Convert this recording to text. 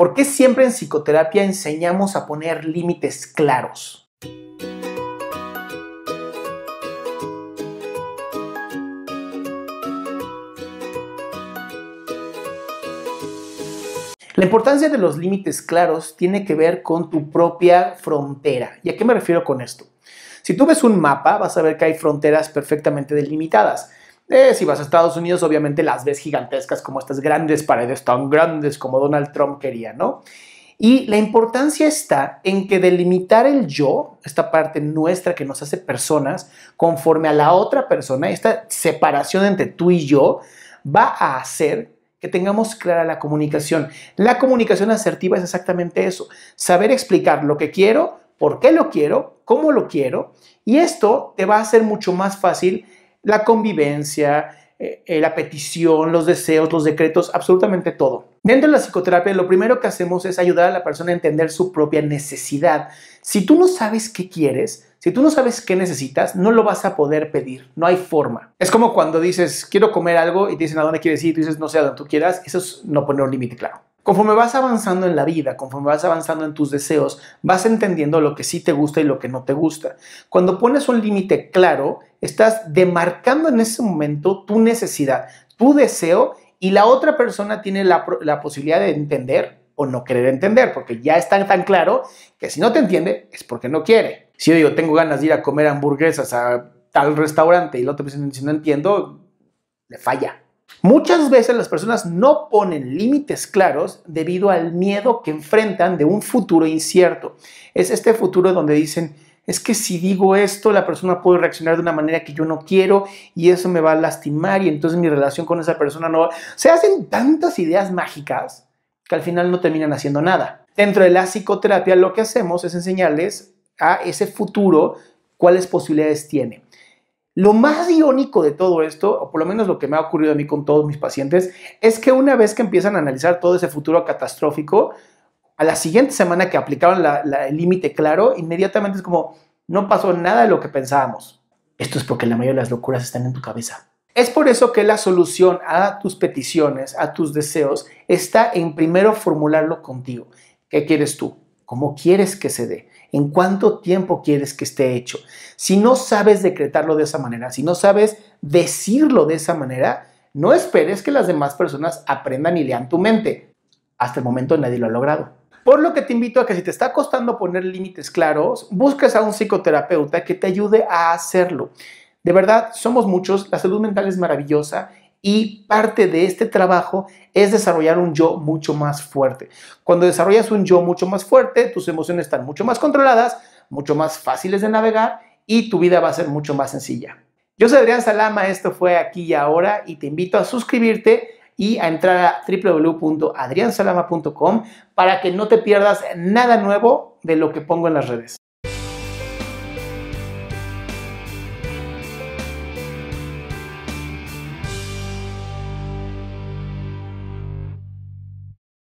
¿Por qué siempre en psicoterapia enseñamos a poner límites claros? La importancia de los límites claros tiene que ver con tu propia frontera. ¿Y a qué me refiero con esto? Si tú ves un mapa, vas a ver que hay fronteras perfectamente delimitadas. Eh, si vas a Estados Unidos, obviamente las ves gigantescas como estas grandes paredes tan grandes como Donald Trump quería, ¿no? Y la importancia está en que delimitar el yo, esta parte nuestra que nos hace personas, conforme a la otra persona, esta separación entre tú y yo, va a hacer que tengamos clara la comunicación. La comunicación asertiva es exactamente eso, saber explicar lo que quiero, por qué lo quiero, cómo lo quiero, y esto te va a hacer mucho más fácil la convivencia, eh, eh, la petición, los deseos, los decretos, absolutamente todo. Dentro de la psicoterapia, lo primero que hacemos es ayudar a la persona a entender su propia necesidad. Si tú no sabes qué quieres, si tú no sabes qué necesitas, no lo vas a poder pedir, no hay forma. Es como cuando dices, quiero comer algo y te dicen a dónde quieres ir, y tú dices, no sé a dónde tú quieras, eso es no poner un límite claro. Conforme vas avanzando en la vida, conforme vas avanzando en tus deseos, vas entendiendo lo que sí te gusta y lo que no te gusta. Cuando pones un límite claro, estás demarcando en ese momento tu necesidad, tu deseo y la otra persona tiene la, posibilidad de entender o no querer entender, porque ya está tan claro que si no te entiende es porque no quiere. Si yo digo, tengo ganas de ir a comer hamburguesas a tal restaurante y la otra persona dice, no entiendo, le falla. Muchas veces las personas no ponen límites claros debido al miedo que enfrentan de un futuro incierto. Es este futuro donde dicen, es que si digo esto, la persona puede reaccionar de una manera que yo no quiero y eso me va a lastimar y entonces mi relación con esa persona no Se hacen tantas ideas mágicas que al final no terminan haciendo nada. Dentro de la psicoterapia lo que hacemos es enseñarles a ese futuro cuáles posibilidades tiene. Lo más irónico de todo esto, o por lo menos lo que me ha ocurrido a mí con todos mis pacientes, es que una vez que empiezan a analizar todo ese futuro catastrófico, a la siguiente semana que aplicaron el límite claro, inmediatamente es como, no pasó nada de lo que pensábamos. Esto es porque la mayoría de las locuras están en tu cabeza. Es por eso que la solución a tus peticiones, a tus deseos, está en primero formularlo contigo. ¿Qué quieres tú? ¿Cómo quieres que se dé? ¿En cuánto tiempo quieres que esté hecho? Si no sabes decretarlo de esa manera, si no sabes decirlo de esa manera, no esperes que las demás personas aprendan y lean tu mente. Hasta el momento nadie lo ha logrado. Por lo que te invito a que si te está costando poner límites claros, busques a un psicoterapeuta que te ayude a hacerlo. De verdad, somos muchos, la salud mental es maravillosa y parte de este trabajo es desarrollar un yo mucho más fuerte. Cuando desarrollas un yo mucho más fuerte, tus emociones están mucho más controladas, mucho más fáciles de navegar y tu vida va a ser mucho más sencilla. Yo soy Adrián Salama, esto fue aquí y ahora y te invito a suscribirte y a entrar a www.adriansalama.com para que no te pierdas nada nuevo de lo que pongo en las redes.